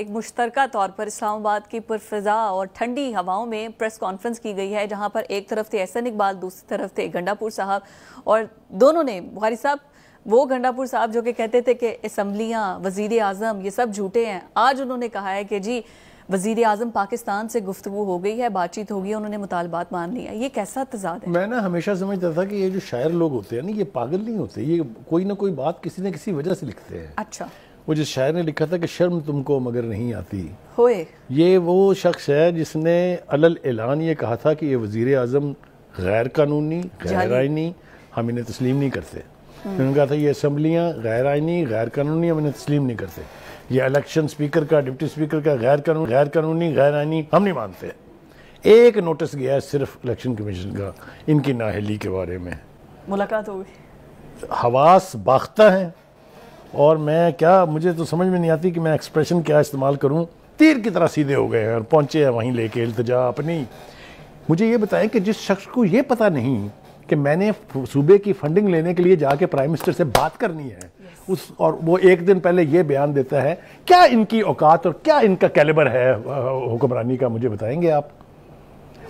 एक मुश्तरका तौर पर इस्लामाबाद की पुरफा और ठंडी हवाओं में प्रेस कॉन्फ्रेंस की गई है जहां पर एक तरफ थे एहसन इकबाल दूसरी तरफ थे गंडापुर साहब और दोनों ने बुहारी साहब वो गंडापुर साहब जो कि कहते थे कि इसम्बलियाँ वजीर आजम ये सब झूठे हैं आज उन्होंने कहा है कि जी वजीर अजम पाकिस्तान से गुफ्तु हो गई है बातचीत हो होगी उन्होंने मुतालबात मान लिया ये कैसा तजाद है मैं ना हमेशा समझता था कि ये जो शायर लोग होते हैं ना ये पागल नहीं होते ये कोई ना कोई बात किसी न किसी वजह से लिखते हैं अच्छा वो जिस शायर ने लिखा था कि शर्म तुमको मगर नहीं आती होए ये वो शख्स है जिसने अलल ऐलान ये कहा था कि ये वजीर अजम गैर कानूनी गैर आइनी हम इन्हें तस्लीम नहीं करते हम्म। उन्होंने कहा था ये असम्बलियाँ गैर आइनी गैर कानूनी हम इन्हें तस्लीम नहीं करते ये इलेक्शन स्पीकर का डिप्टी स्पीकर का गैर कानून गैर कानूनी गैर आइनी हम नहीं मानते एक नोटिस गया है सिर्फ इलेक्शन कमीशन का इनकी नाहली के बारे में मुलाकात हो गई हवास बाख्ता है और मैं क्या मुझे तो समझ में नहीं आती कि मैं एक्सप्रेशन क्या इस्तेमाल करूँ तीर की तरह सीधे हो गए हैं और पहुँचे हैं वहीं लेके अल्तजा अपनी मुझे ये बताएं कि जिस शख्स को ये पता नहीं कि मैंने सूबे की फंडिंग लेने के लिए जाके प्राइम मिनिस्टर से बात करनी है उस और वो एक दिन पहले ये बयान देता है क्या इनकी औकात और क्या इनका कैलेबर है हुक्मरानी का मुझे बताएंगे आप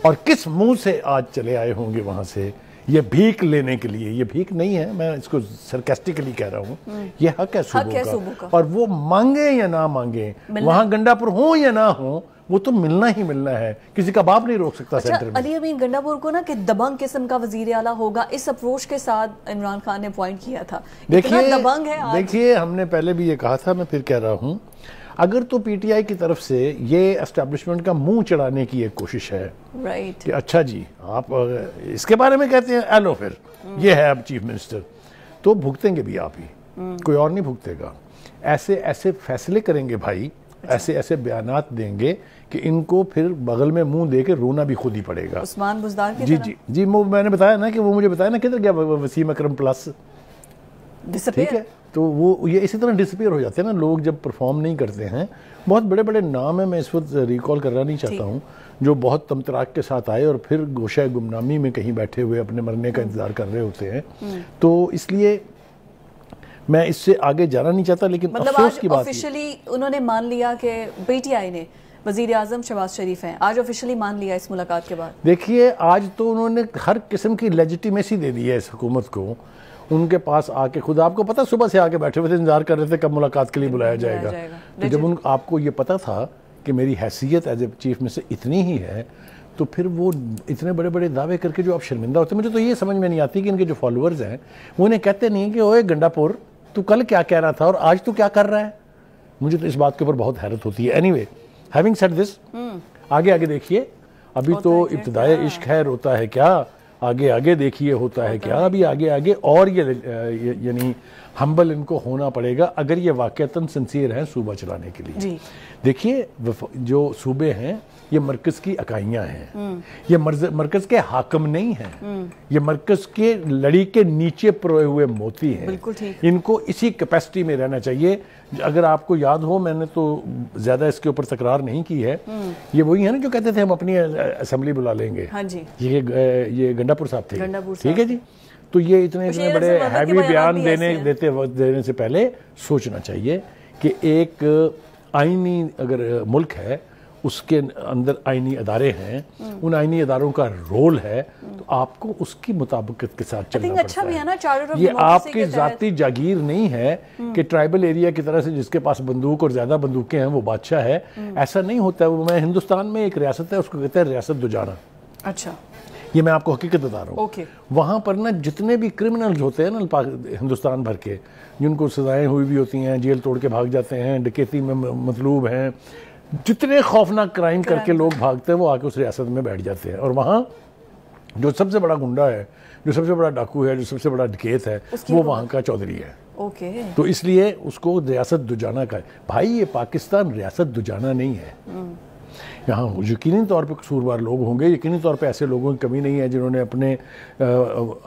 और किस मुंह से आज चले आए होंगे वहाँ से ये भीख लेने के लिए ये भीख नहीं है मैं इसको सरकेस्टिकली कह रहा हूँ हम्म। ये हक है सुबह का।, का और वो मांगे या ना मांगे वहाँ गंडापुर हो या ना हो वो तो मिलना ही मिलना है किसी का बाप नहीं रोक सकता अच्छा, सेंटर में अली अमीन गंडापुर को ना कि दबंग किस्म का वजीर आला होगा इस अप्रोच के साथ इमरान खान ने अपॉइंट किया था देखिए दबंग है देखिए हमने पहले भी ये कहा था मैं फिर कह रहा हूँ अगर तो पीटीआई की तरफ से ये एस्टेब्लिशमेंट का मुंह चढ़ाने की एक कोशिश है राइट right. अच्छा जी आप इसके बारे में कहते हैं एलो फिर mm. ये है अब चीफ मिनिस्टर तो भुगतेंगे भी आप ही mm. कोई और नहीं भुगतेगा ऐसे ऐसे फैसले करेंगे भाई अच्छा। ऐसे ऐसे बयान देंगे कि इनको फिर बगल में मुंह दे के रोना भी खुद ही पड़ेगा उस्मान बुजदार जी जी जी वो मैंने बताया ना कि वो मुझे बताया ना किधर गया वसीम अकरम प्लस ठीक है तो वो ये इसी तरह डिसपेयर हो जाते हैं ना लोग जब परफॉर्म नहीं करते हैं बहुत बड़े बड़े नाम है मैं इस वक्त रिकॉल करना नहीं चाहता हूँ जो बहुत तमतराक के साथ आए और फिर गोशा गुमनामी में कहीं बैठे हुए अपने मरने का इंतज़ार कर रहे होते हैं हम्म। हम्म। तो इसलिए मैं इससे आगे जाना नहीं चाहता लेकिन मतलब अफसोस की बात ऑफिशियली उन्होंने मान लिया कि पीटीआई ने वजीर आजम शहबाज शरीफ हैं आज ऑफिशियली मान लिया इस मुलाकात के बाद देखिए आज तो उन्होंने हर किस्म की लेजिटिमेसी दे दी है इस हुकूमत को उनके पास आके खुद आपको पता सुबह से आके बैठे हुए थे इंतजार कर रहे थे कब मुलाकात के लिए बुलाया जाएगा, तो जब उन आपको ये पता था कि मेरी हैसियत एज ए चीफ मिनिस्टर इतनी ही है तो फिर वो इतने बड़े बड़े दावे करके जो आप शर्मिंदा होते मुझे तो ये समझ में नहीं आती कि इनके जो फॉलोअर्स हैं वो इन्हें कहते नहीं कि ओए गंडापुर तू कल क्या कह रहा था और आज तू क्या कर रहा है मुझे तो इस बात के ऊपर बहुत हैरत होती है anyway having set this आगे आगे देखिए अभी तो इब्तदाई इश्क है रोता है क्या आगे आगे देखिए होता है क्या अभी आगे आगे और ये यानी हम्बल इनको होना पड़ेगा अगर ये वाक़ता सिंसियर हैं सूबा चलाने के लिए देखिए जो सूबे हैं ये मरकज़ की इकाइयाँ हैं हम्म। ये मरकज़ के हाकम नहीं हैं हम्म। ये मरकज़ के लड़ी के नीचे परोए हुए मोती हैं इनको इसी कैपेसिटी में रहना चाहिए अगर आपको याद हो मैंने तो ज़्यादा इसके ऊपर तकरार नहीं की है हम्म। ये वही है ना जो कहते थे हम अपनी असम्बली बुला लेंगे हाँ जी ये ये गंडापुर साहब थे ठीक है जी तो ये इतने इतने बड़े हैवी बयान देने देते देने से पहले सोचना चाहिए कि एक आइनी अगर मुल्क है उसके अंदर आइनी अदारे हैं हम्म। उन आइनी अदारों का रोल है हम्म। तो आपको उसकी मुताबिकत के साथ चलना अच्छा भी है ना ये आपकी जाती जागीर नहीं है हम्म। कि ट्राइबल एरिया की तरह से जिसके पास बंदूक और ज़्यादा बंदूकें हैं वो बादशाह है ऐसा नहीं होता है वो मैं हिंदुस्तान में एक रियासत है उसको कहते हैं रियासत दुजाना अच्छा ये मैं आपको हकीकत बता रहा हूँ okay. वहाँ पर ना जितने भी क्रिमिनल्स होते हैं ना हिंदुस्तान भर के जिनको सजाएं हुई भी होती हैं जेल तोड़ के भाग जाते हैं डकेती में मतलूब हैं जितने खौफनाक क्राइम करके लोग भागते हैं वो आके उस रियासत में बैठ जाते हैं और वहाँ जो सबसे बड़ा गुंडा है जो सबसे बड़ा डाकू है जो सबसे बड़ा डकेत है वो वहाँ का चौधरी है ओके तो इसलिए उसको रियासत दुजाना का भाई ये पाकिस्तान रियासत दुजाना नहीं है hmm. यहाँ यकीनी तौर पर कसूरवार लोग होंगे यकीनी तौर पर ऐसे लोगों की कमी नहीं है जिन्होंने अपने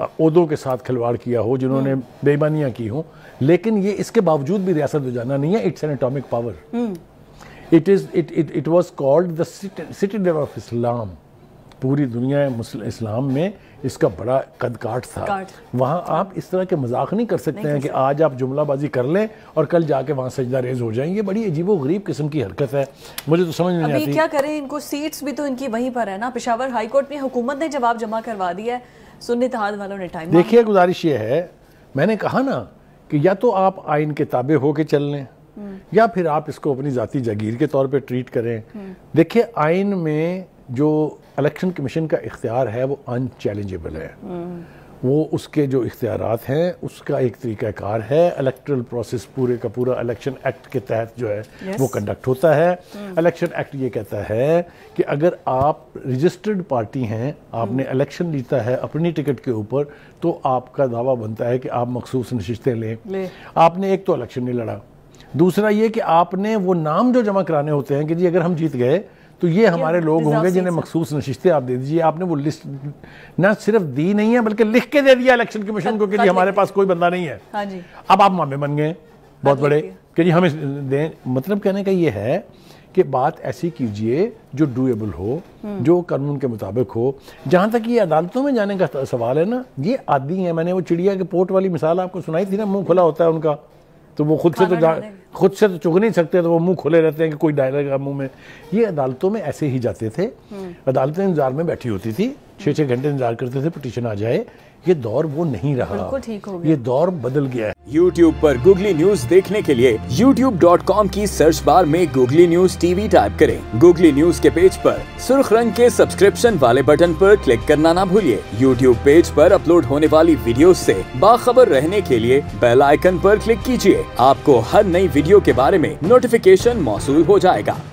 उहदों के साथ खिलवाड़ किया हो जिन्होंने हम्म। बेईमानियाँ की हों लेकिन ये इसके बावजूद भी रियासत जाना नहीं है it's an atomic power it is it it it was called दिटीडर ऑफ इस्लाम पूरी दुनिया इस्लाम में इसका बड़ा कद काट था वहाँ आप इस तरह के मजाक नहीं कर सकते हैं कि आज आप जुमलाबाजी कर लें और कल जाके वहाँ सजदा रेज हो जाएंगे बड़ी अजीबो गरीब किस्म की हरकत है मुझे तो समझ नहीं आती क्या करें इनको सीट्स भी तो इनकी वहीं पर है ना पिशावर हाईकोर्ट में हुकूमत ने जवाब जमा करवा दिया है सुन्नी तहाद वालों ने टाइम देखिए गुजारिश ये है मैंने कहा ना कि या तो आप आइन के ताबे होके चल लें हम्म। या फिर आप इसको अपनी ज़ाती जागीर के तौर पे ट्रीट करें हम्म। देखिए आइन में जो इलेक्शन कमीशन का इख्तियार है वो अनचैलेंजेबल है हम्म। वो उसके जो इख्तियार हैं उसका एक तरीक़ाकार है इलेक्ट्रल प्रोसेस पूरे का पूरा इलेक्शन एक्ट के तहत जो है yes. वो कंडक्ट होता है इलेक्शन हम्म। एक्ट ये कहता है कि अगर आप रजिस्टर्ड पार्टी हैं आपने इलेक्शन हम्म। जीता है अपनी टिकट के ऊपर तो आपका दावा बनता है कि आप मखसूस नशिशतें लें ले। आपने एक तो इलेक्शन नहीं लड़ा दूसरा ये कि आपने वो नाम जो जमा कराने होते हैं कि जी अगर हम जीत गए तो ये हमारे ये लोग होंगे जिन्हें मखसूस नशिस्तें आप दे दीजिए आपने वो लिस्ट ना सिर्फ दी नहीं है बल्कि लिख के दे दिया इलेक्शन कमीशन को कि हमारे पास कोई बंदा नहीं है हाँ जी अब आप मामे बन गए बहुत बड़े कि जी हमें दें मतलब कहने का ये है कि बात ऐसी कीजिए जो डूएबल हो हम्म। जो कानून के मुताबिक हो जहाँ तक ये अदालतों में जाने का सवाल है ना ये आदि है मैंने वो चिड़िया के पोर्ट वाली मिसाल आपको सुनाई थी ना मुंह खुला होता है उनका तो वो खुद से तो खुद से तो चुग नहीं सकते तो वो मुंह खुले रहते हैं कि कोई है मुंह में ये अदालतों में ऐसे ही जाते थे हम्म। अदालतें इंतजार में बैठी होती थी छः छः घंटे इंतजार करते थे पटिशन आ जाए ये दौर वो नहीं रहा ठीक हो गया। ये दौर बदल गया है YouTube पर Google न्यूज देखने के लिए YouTube.com की सर्च बार में Google न्यूज टीवी टाइप करें Google न्यूज के पेज पर सुर्ख रंग के सब्सक्रिप्शन वाले बटन पर क्लिक करना ना भूलिए YouTube पेज पर अपलोड होने वाली वीडियो से बाखबर रहने के लिए बेल आइकन पर क्लिक कीजिए आपको हर नई वीडियो के बारे में नोटिफिकेशन मौसू हो जाएगा